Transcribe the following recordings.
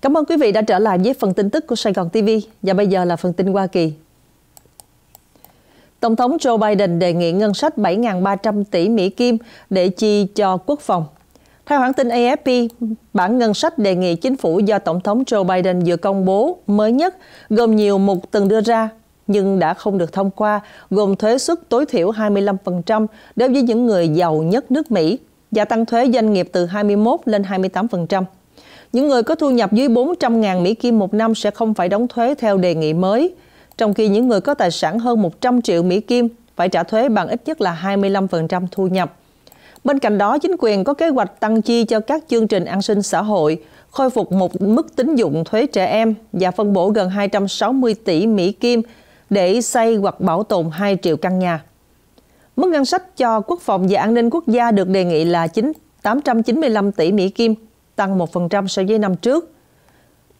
Cảm ơn quý vị đã trở lại với phần tin tức của Sài Gòn TV và bây giờ là phần tin Hoa Kỳ. Tổng thống Joe Biden đề nghị ngân sách 7.300 tỷ Mỹ Kim để chi cho quốc phòng. Theo hãng tin AFP, bản ngân sách đề nghị chính phủ do Tổng thống Joe Biden vừa công bố mới nhất gồm nhiều mục từng đưa ra nhưng đã không được thông qua, gồm thuế suất tối thiểu 25% đối với những người giàu nhất nước Mỹ và tăng thuế doanh nghiệp từ 21 lên 28%. Những người có thu nhập dưới 400.000 Mỹ Kim một năm sẽ không phải đóng thuế theo đề nghị mới, trong khi những người có tài sản hơn 100 triệu Mỹ Kim phải trả thuế bằng ít nhất là 25% thu nhập. Bên cạnh đó, chính quyền có kế hoạch tăng chi cho các chương trình an sinh xã hội, khôi phục một mức tín dụng thuế trẻ em và phân bổ gần 260 tỷ Mỹ Kim để xây hoặc bảo tồn 2 triệu căn nhà. Mức ngân sách cho quốc phòng và an ninh quốc gia được đề nghị là 9, 895 tỷ Mỹ Kim – tăng 1% so với năm trước.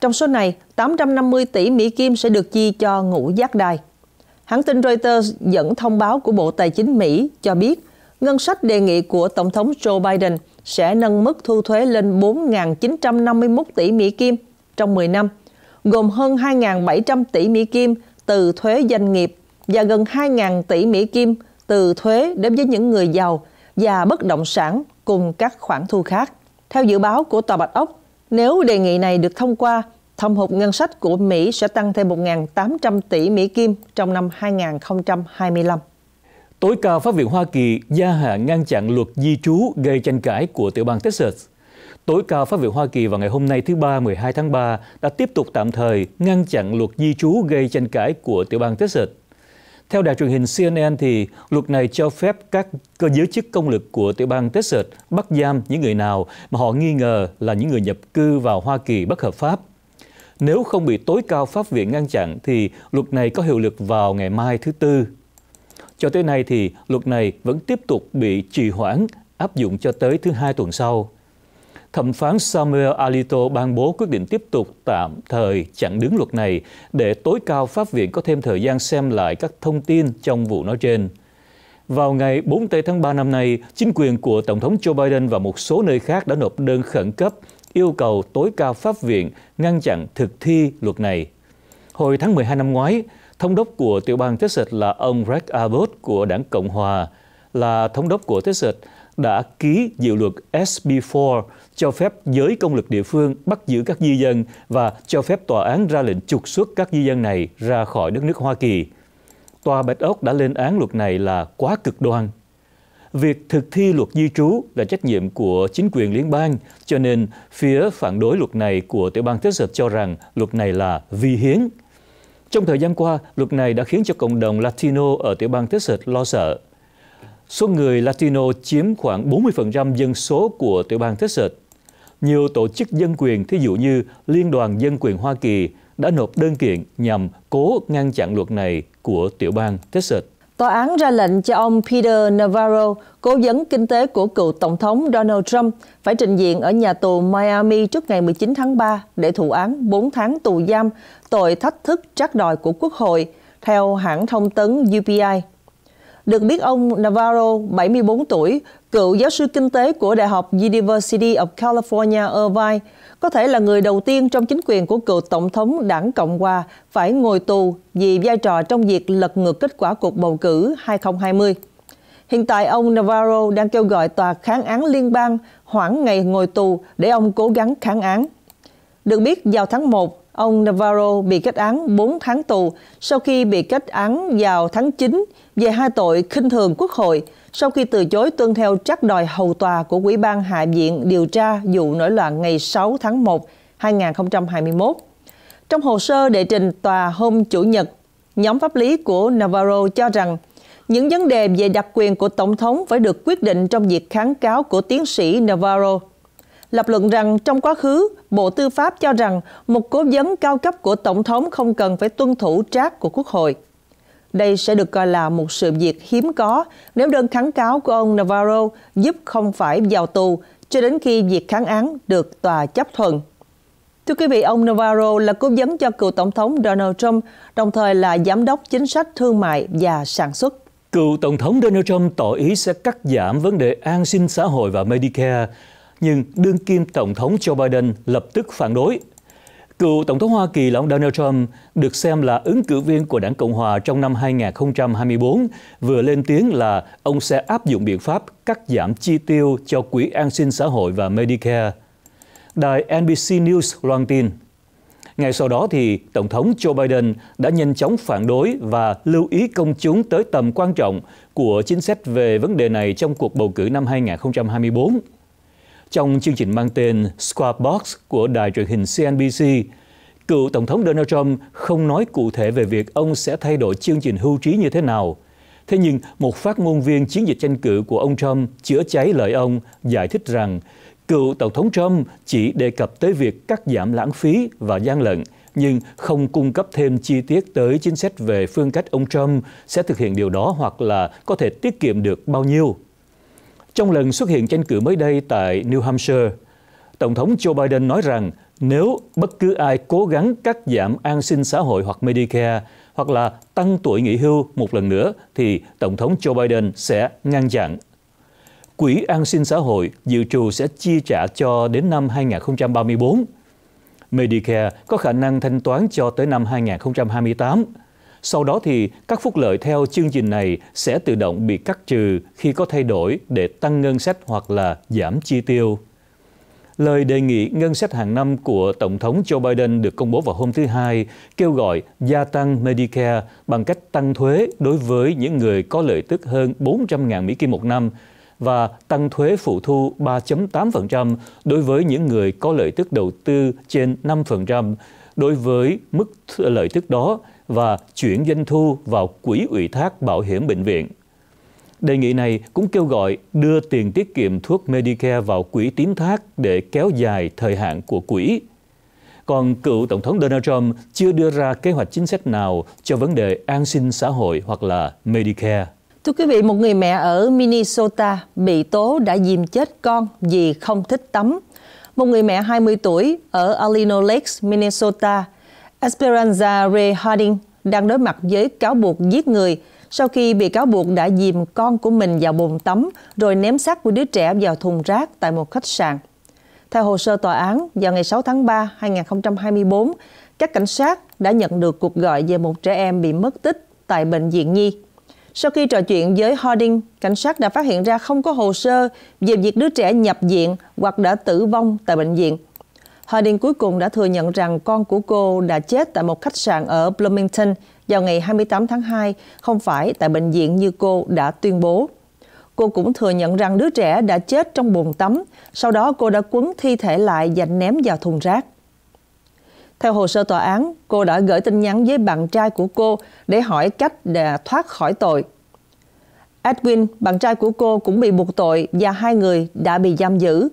Trong số này, 850 tỷ Mỹ Kim sẽ được chi cho ngũ giác đài. Hãng tin Reuters dẫn thông báo của Bộ Tài chính Mỹ cho biết, ngân sách đề nghị của Tổng thống Joe Biden sẽ nâng mức thu thuế lên 4.951 tỷ Mỹ Kim trong 10 năm, gồm hơn 2.700 tỷ Mỹ Kim từ thuế doanh nghiệp và gần 2.000 tỷ Mỹ Kim từ thuế đối với những người giàu và bất động sản cùng các khoản thu khác. Theo dự báo của Tòa Bạch Ốc, nếu đề nghị này được thông qua, thâm hụt ngân sách của Mỹ sẽ tăng thêm 1.800 tỷ Mỹ Kim trong năm 2025. Tối cao Pháp viện Hoa Kỳ gia hạn ngăn chặn luật di trú gây tranh cãi của tiểu bang Texas. Tối cao Pháp viện Hoa Kỳ vào ngày hôm nay thứ Ba 12 tháng 3 đã tiếp tục tạm thời ngăn chặn luật di trú gây tranh cãi của tiểu bang Texas theo đài truyền hình CNN thì luật này cho phép các cơ giới chức công lực của tiểu bang Texas bắt giam những người nào mà họ nghi ngờ là những người nhập cư vào Hoa Kỳ bất hợp pháp. Nếu không bị tối cao pháp viện ngăn chặn thì luật này có hiệu lực vào ngày mai thứ Tư. Cho tới nay thì luật này vẫn tiếp tục bị trì hoãn áp dụng cho tới thứ hai tuần sau thẩm phán Samuel Alito ban bố quyết định tiếp tục tạm thời chặn đứng luật này để tối cao pháp viện có thêm thời gian xem lại các thông tin trong vụ nói trên. Vào ngày 4 tháng 3 năm nay, chính quyền của Tổng thống Joe Biden và một số nơi khác đã nộp đơn khẩn cấp yêu cầu tối cao pháp viện ngăn chặn thực thi luật này. Hồi tháng 12 năm ngoái, thống đốc của tiểu bang Texas là ông Greg Abbott của đảng Cộng Hòa, là thống đốc của Texas đã ký dự luật SB4 cho phép giới công lực địa phương bắt giữ các di dân và cho phép tòa án ra lệnh trục xuất các di dân này ra khỏi đất nước Hoa Kỳ. Tòa Bạch Ốc đã lên án luật này là quá cực đoan. Việc thực thi luật di trú là trách nhiệm của chính quyền liên bang, cho nên phía phản đối luật này của tiểu bang Texas cho rằng luật này là vi hiến. Trong thời gian qua, luật này đã khiến cho cộng đồng Latino ở tiểu bang Texas lo sợ Số người Latino chiếm khoảng 40% dân số của tiểu bang Texas. Nhiều tổ chức dân quyền, thí dụ như Liên đoàn Dân quyền Hoa Kỳ, đã nộp đơn kiện nhằm cố ngăn chặn luật này của tiểu bang Texas. Tòa án ra lệnh cho ông Peter Navarro, cố vấn kinh tế của cựu Tổng thống Donald Trump, phải trình diện ở nhà tù Miami trước ngày 19 tháng 3 để thụ án 4 tháng tù giam tội thách thức trác đòi của Quốc hội, theo hãng thông tấn UPI được biết ông Navarro, 74 tuổi, cựu giáo sư kinh tế của Đại học University of California Irvine, có thể là người đầu tiên trong chính quyền của cựu Tổng thống đảng Cộng hòa phải ngồi tù vì vai trò trong việc lật ngược kết quả cuộc bầu cử 2020. Hiện tại ông Navarro đang kêu gọi tòa kháng án liên bang hoãn ngày ngồi tù để ông cố gắng kháng án. Được biết vào tháng 1, ông Navarro bị kết án 4 tháng tù sau khi bị kết án vào tháng 9 về hai tội khinh thường quốc hội sau khi từ chối tuân theo trắc đòi hầu tòa của Ủy ban Hạ viện điều tra vụ nổi loạn ngày 6 tháng 1, 2021. Trong hồ sơ đệ trình tòa hôm Chủ nhật, nhóm pháp lý của Navarro cho rằng những vấn đề về đặc quyền của Tổng thống phải được quyết định trong việc kháng cáo của tiến sĩ Navarro. Lập luận rằng trong quá khứ, Bộ Tư pháp cho rằng một cố vấn cao cấp của Tổng thống không cần phải tuân thủ trác của Quốc hội. Đây sẽ được coi là một sự việc hiếm có nếu đơn kháng cáo của ông Navarro giúp không phải vào tù cho đến khi việc kháng án được tòa chấp thuận. Thưa quý vị, ông Navarro là cố vấn cho cựu Tổng thống Donald Trump, đồng thời là Giám đốc Chính sách Thương mại và Sản xuất. Cựu Tổng thống Donald Trump tỏ ý sẽ cắt giảm vấn đề an sinh xã hội và Medicare, nhưng đương kim Tổng thống Joe Biden lập tức phản đối Cựu Tổng thống Hoa Kỳ là ông Donald Trump được xem là ứng cử viên của đảng Cộng hòa trong năm 2024 vừa lên tiếng là ông sẽ áp dụng biện pháp cắt giảm chi tiêu cho Quỹ An sinh xã hội và Medicare. Đài NBC News loan tin. Ngay sau đó thì Tổng thống Joe Biden đã nhanh chóng phản đối và lưu ý công chúng tới tầm quan trọng của chính sách về vấn đề này trong cuộc bầu cử năm 2024 trong chương trình mang tên Box của đài truyền hình CNBC. Cựu Tổng thống Donald Trump không nói cụ thể về việc ông sẽ thay đổi chương trình hưu trí như thế nào. Thế nhưng, một phát ngôn viên chiến dịch tranh cử của ông Trump chữa cháy lời ông giải thích rằng cựu Tổng thống Trump chỉ đề cập tới việc cắt giảm lãng phí và gian lận, nhưng không cung cấp thêm chi tiết tới chính sách về phương cách ông Trump sẽ thực hiện điều đó hoặc là có thể tiết kiệm được bao nhiêu. Trong lần xuất hiện tranh cử mới đây tại New Hampshire, Tổng thống Joe Biden nói rằng nếu bất cứ ai cố gắng cắt giảm an sinh xã hội hoặc Medicare hoặc là tăng tuổi nghỉ hưu một lần nữa thì Tổng thống Joe Biden sẽ ngăn chặn. Quỹ an sinh xã hội dự trù sẽ chi trả cho đến năm 2034. Medicare có khả năng thanh toán cho tới năm 2028 sau đó thì các phúc lợi theo chương trình này sẽ tự động bị cắt trừ khi có thay đổi để tăng ngân sách hoặc là giảm chi tiêu. Lời đề nghị ngân sách hàng năm của Tổng thống Joe Biden được công bố vào hôm thứ Hai kêu gọi gia tăng Medicare bằng cách tăng thuế đối với những người có lợi tức hơn 400.000 Mỹ Kim một năm và tăng thuế phụ thu 3.8% đối với những người có lợi tức đầu tư trên 5%, đối với mức lợi tức đó và chuyển doanh thu vào quỹ ủy thác bảo hiểm bệnh viện. Đề nghị này cũng kêu gọi đưa tiền tiết kiệm thuốc Medicare vào quỹ tín thác để kéo dài thời hạn của quỹ. Còn cựu Tổng thống Donald Trump chưa đưa ra kế hoạch chính sách nào cho vấn đề an sinh xã hội hoặc là Medicare. Thưa quý vị, một người mẹ ở Minnesota bị tố đã dìm chết con vì không thích tắm một người mẹ 20 tuổi ở Alino Lakes, Minnesota, Esperanza Ray Harding đang đối mặt với cáo buộc giết người sau khi bị cáo buộc đã dìm con của mình vào bồn tắm rồi ném xác của đứa trẻ vào thùng rác tại một khách sạn. Theo hồ sơ tòa án, vào ngày 6 tháng 3, 2024, các cảnh sát đã nhận được cuộc gọi về một trẻ em bị mất tích tại bệnh viện Nhi. Sau khi trò chuyện với Harding, cảnh sát đã phát hiện ra không có hồ sơ về việc đứa trẻ nhập viện hoặc đã tử vong tại bệnh viện. Harding cuối cùng đã thừa nhận rằng con của cô đã chết tại một khách sạn ở Bloomington vào ngày 28 tháng 2, không phải tại bệnh viện như cô đã tuyên bố. Cô cũng thừa nhận rằng đứa trẻ đã chết trong bồn tắm, sau đó cô đã quấn thi thể lại và ném vào thùng rác. Theo hồ sơ tòa án, cô đã gửi tin nhắn với bạn trai của cô để hỏi cách để thoát khỏi tội. Edwin, bạn trai của cô cũng bị buộc tội và hai người đã bị giam giữ.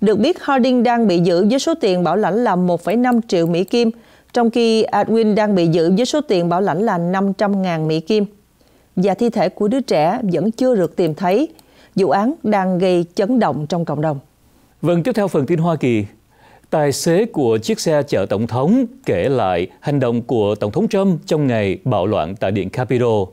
Được biết, Harding đang bị giữ với số tiền bảo lãnh là 1,5 triệu Mỹ Kim, trong khi Edwin đang bị giữ với số tiền bảo lãnh là 500.000 Mỹ Kim. Và thi thể của đứa trẻ vẫn chưa được tìm thấy. Vụ án đang gây chấn động trong cộng đồng. Vâng, tiếp theo phần tin Hoa Kỳ. Tài xế của chiếc xe chở Tổng thống kể lại hành động của Tổng thống Trump trong ngày bạo loạn tại Điện Capitol.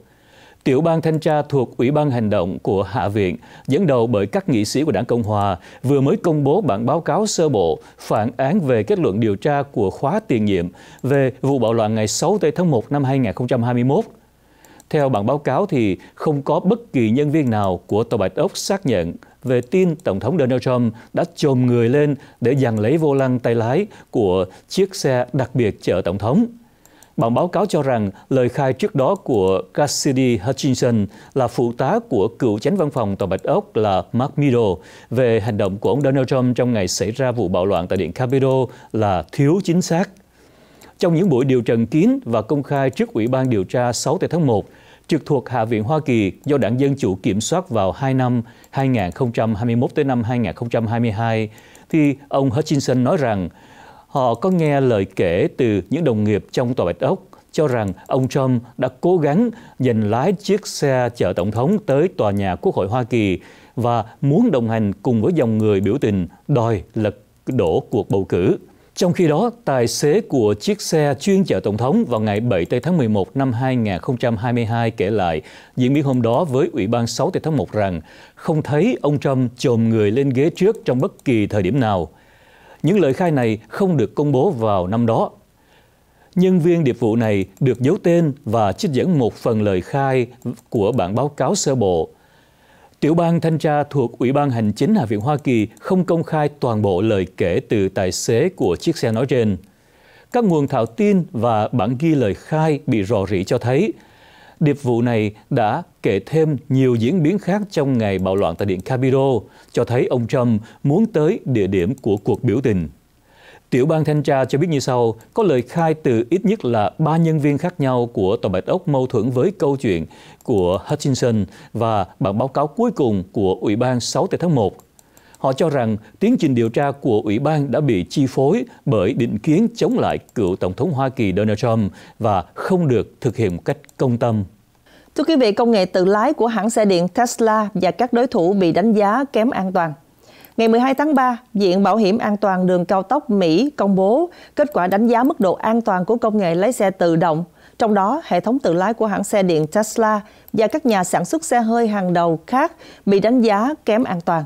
Tiểu ban thanh tra thuộc Ủy ban Hành động của Hạ viện, dẫn đầu bởi các nghị sĩ của đảng Cộng Hòa, vừa mới công bố bản báo cáo sơ bộ phản án về kết luận điều tra của khóa tiền nhiệm về vụ bạo loạn ngày 6 tháng 1 năm 2021. Theo bản báo cáo thì không có bất kỳ nhân viên nào của Tòa Bạch Ốc xác nhận về tin Tổng thống Donald Trump đã chồm người lên để giằng lấy vô lăng tay lái của chiếc xe đặc biệt chở Tổng thống. Bản báo cáo cho rằng lời khai trước đó của Cassidy Hutchinson là phụ tá của cựu chánh văn phòng Tòa Bạch Ốc là Mark Meadow về hành động của ông Donald Trump trong ngày xảy ra vụ bạo loạn tại Điện Capitol là thiếu chính xác. Trong những buổi điều trần kín và công khai trước Ủy ban điều tra 6 tháng 1, trực thuộc Hạ viện Hoa Kỳ do đảng Dân Chủ kiểm soát vào 2 năm 2021 tới năm 2022, thì ông Hutchinson nói rằng họ có nghe lời kể từ những đồng nghiệp trong Tòa Bạch Ốc cho rằng ông Trump đã cố gắng giành lái chiếc xe chở Tổng thống tới Tòa nhà Quốc hội Hoa Kỳ và muốn đồng hành cùng với dòng người biểu tình đòi lật đổ cuộc bầu cử. Trong khi đó, tài xế của chiếc xe chuyên chở Tổng thống vào ngày 7 tháng 11 năm 2022 kể lại diễn biến hôm đó với Ủy ban 6 tháng 1 rằng không thấy ông Trump chồm người lên ghế trước trong bất kỳ thời điểm nào. Những lời khai này không được công bố vào năm đó. Nhân viên điệp vụ này được giấu tên và trích dẫn một phần lời khai của bản báo cáo sơ bộ Tiểu ban thanh tra thuộc Ủy ban Hành chính Hạ viện Hoa Kỳ không công khai toàn bộ lời kể từ tài xế của chiếc xe nói trên. Các nguồn thảo tin và bản ghi lời khai bị rò rỉ cho thấy điệp vụ này đã kể thêm nhiều diễn biến khác trong ngày bạo loạn tại Điện Capitol, cho thấy ông Trump muốn tới địa điểm của cuộc biểu tình. Tiểu ban thanh tra cho biết như sau, có lời khai từ ít nhất là ba nhân viên khác nhau của tòa bạch ốc mâu thuẫn với câu chuyện của Hutchinson và bản báo cáo cuối cùng của Ủy ban 6 tháng 1. Họ cho rằng tiến trình điều tra của Ủy ban đã bị chi phối bởi định kiến chống lại cựu Tổng thống Hoa Kỳ Donald Trump và không được thực hiện một cách công tâm. Thưa quý vị, công nghệ tự lái của hãng xe điện Tesla và các đối thủ bị đánh giá kém an toàn. Ngày 12 tháng 3, Viện Bảo hiểm An toàn đường cao tốc Mỹ công bố kết quả đánh giá mức độ an toàn của công nghệ lái xe tự động, trong đó hệ thống tự lái của hãng xe điện Tesla và các nhà sản xuất xe hơi hàng đầu khác bị đánh giá kém an toàn.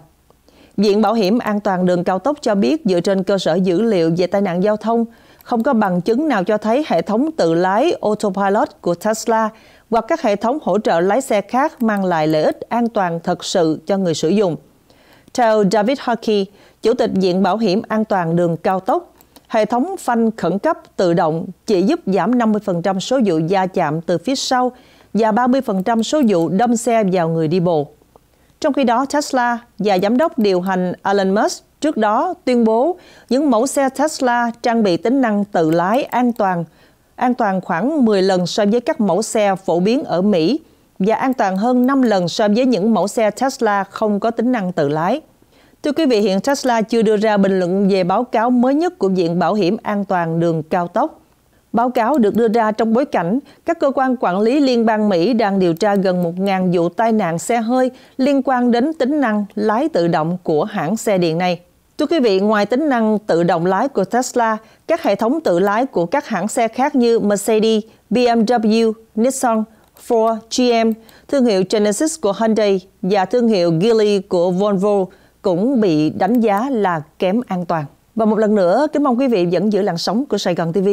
Viện Bảo hiểm An toàn đường cao tốc cho biết dựa trên cơ sở dữ liệu về tai nạn giao thông, không có bằng chứng nào cho thấy hệ thống tự lái autopilot của Tesla hoặc các hệ thống hỗ trợ lái xe khác mang lại lợi ích an toàn thật sự cho người sử dụng – theo David Hockey, Chủ tịch Viện Bảo hiểm An toàn đường cao tốc, hệ thống phanh khẩn cấp tự động chỉ giúp giảm 50% số vụ va chạm từ phía sau và 30% số vụ đâm xe vào người đi bộ. Trong khi đó, Tesla và giám đốc điều hành Elon Musk trước đó tuyên bố những mẫu xe Tesla trang bị tính năng tự lái an toàn, an toàn khoảng 10 lần so với các mẫu xe phổ biến ở Mỹ và an toàn hơn 5 lần so với những mẫu xe Tesla không có tính năng tự lái. Thưa quý vị, hiện Tesla chưa đưa ra bình luận về báo cáo mới nhất của Viện Bảo hiểm An toàn đường cao tốc. Báo cáo được đưa ra trong bối cảnh các cơ quan quản lý liên bang Mỹ đang điều tra gần 1.000 vụ tai nạn xe hơi liên quan đến tính năng lái tự động của hãng xe điện này. Thưa quý vị, ngoài tính năng tự động lái của Tesla, các hệ thống tự lái của các hãng xe khác như Mercedes, BMW, Nissan Ford, GM, thương hiệu Genesis của Hyundai và thương hiệu Geely của Volvo cũng bị đánh giá là kém an toàn. Và một lần nữa, kính mong quý vị vẫn giữ làn sóng của Sài Gòn TV